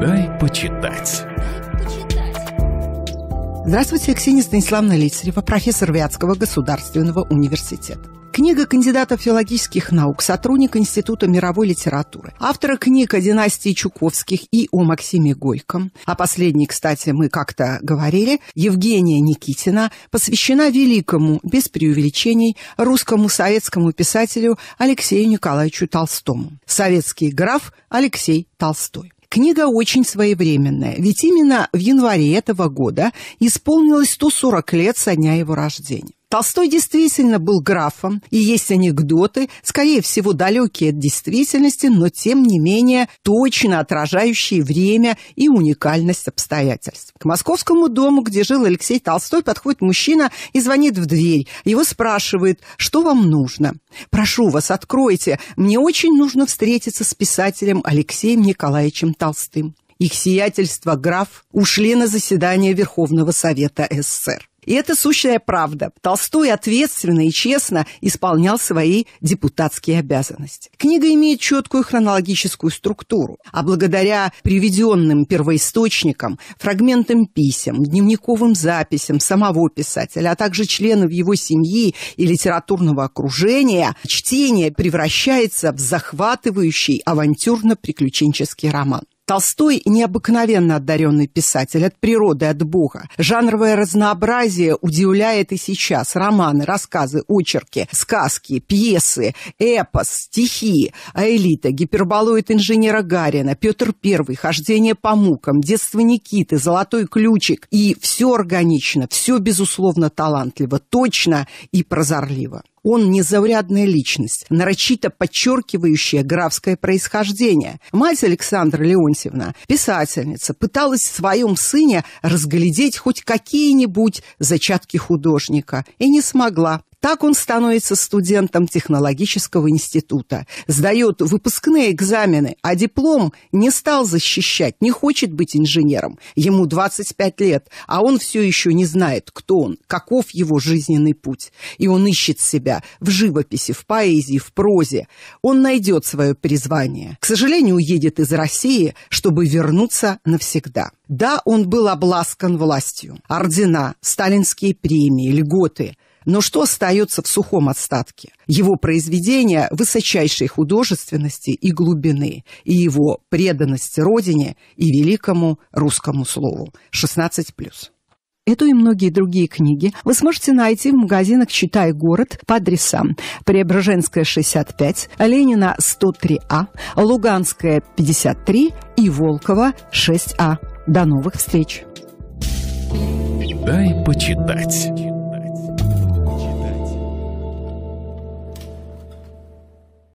Дай почитать. Здравствуйте, Ксения Станиславна Лицарева, профессор Вятского государственного университета. Книга кандидата филологических наук, сотрудник Института мировой литературы, автора книг о династии Чуковских и о Максиме Горьком, А последней, кстати, мы как-то говорили, Евгения Никитина, посвящена великому, без преувеличений, русскому советскому писателю Алексею Николаевичу Толстому. Советский граф Алексей Толстой. Книга очень своевременная, ведь именно в январе этого года исполнилось 140 лет со дня его рождения. Толстой действительно был графом, и есть анекдоты, скорее всего, далекие от действительности, но тем не менее точно отражающие время и уникальность обстоятельств. К московскому дому, где жил Алексей Толстой, подходит мужчина и звонит в дверь. Его спрашивает, что вам нужно? «Прошу вас, откройте, мне очень нужно встретиться с писателем Алексеем Николаевичем Толстым». Их сиятельство граф ушли на заседание Верховного Совета СССР. И это сущая правда. Толстой ответственно и честно исполнял свои депутатские обязанности. Книга имеет четкую хронологическую структуру, а благодаря приведенным первоисточникам, фрагментам писем, дневниковым записям самого писателя, а также членов его семьи и литературного окружения, чтение превращается в захватывающий авантюрно-приключенческий роман. Толстой – необыкновенно одаренный писатель, от природы, от Бога. Жанровое разнообразие удивляет и сейчас. Романы, рассказы, очерки, сказки, пьесы, эпос, стихи, а элита гиперболоид инженера Гарина, Петр I, хождение по мукам, детство Никиты, золотой ключик. И все органично, все, безусловно, талантливо, точно и прозорливо. Он незаурядная личность, нарочито подчеркивающая графское происхождение. Мать Александра Леонтьевна, писательница, пыталась в своем сыне разглядеть хоть какие-нибудь зачатки художника и не смогла. Так он становится студентом технологического института, сдает выпускные экзамены, а диплом не стал защищать, не хочет быть инженером. Ему 25 лет, а он все еще не знает, кто он, каков его жизненный путь. И он ищет себя в живописи, в поэзии, в прозе. Он найдет свое призвание. К сожалению, уедет из России, чтобы вернуться навсегда. Да, он был обласкан властью. Ордена, сталинские премии, льготы – но что остается в сухом отстатке? Его произведения высочайшей художественности и глубины, и его преданность родине и великому русскому слову. 16+. Эту и многие другие книги вы сможете найти в магазинах «Читай город» по адресам Преображенская, 65, Ленина, 103А, Луганская, 53 и Волкова, 6А. До новых встреч! Дай почитать.